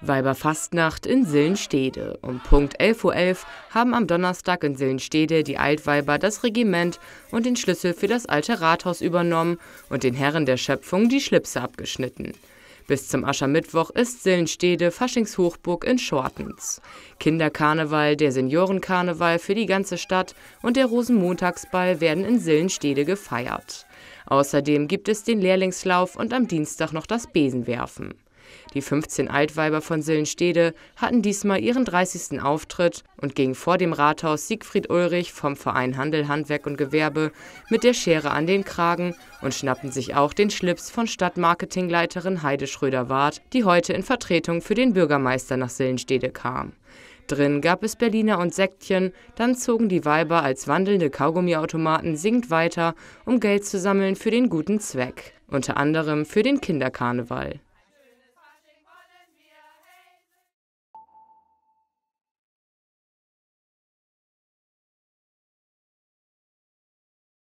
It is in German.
Weiberfastnacht in Sillenstede. Um Punkt 11.11 Uhr .11 haben am Donnerstag in Sillenstede die Altweiber das Regiment und den Schlüssel für das alte Rathaus übernommen und den Herren der Schöpfung die Schlipse abgeschnitten. Bis zum Aschermittwoch ist Sillenstede Faschingshochburg in Schortens. Kinderkarneval, der Seniorenkarneval für die ganze Stadt und der Rosenmontagsball werden in Sillenstede gefeiert. Außerdem gibt es den Lehrlingslauf und am Dienstag noch das Besenwerfen. Die 15 Altweiber von Sillenstede hatten diesmal ihren 30. Auftritt und gingen vor dem Rathaus Siegfried Ulrich vom Verein Handel, Handwerk und Gewerbe mit der Schere an den Kragen und schnappten sich auch den Schlips von Stadtmarketingleiterin Heide schröder wart die heute in Vertretung für den Bürgermeister nach Sillenstede kam. Drin gab es Berliner und Sektchen, dann zogen die Weiber als wandelnde Kaugummiautomaten singend weiter, um Geld zu sammeln für den guten Zweck, unter anderem für den Kinderkarneval.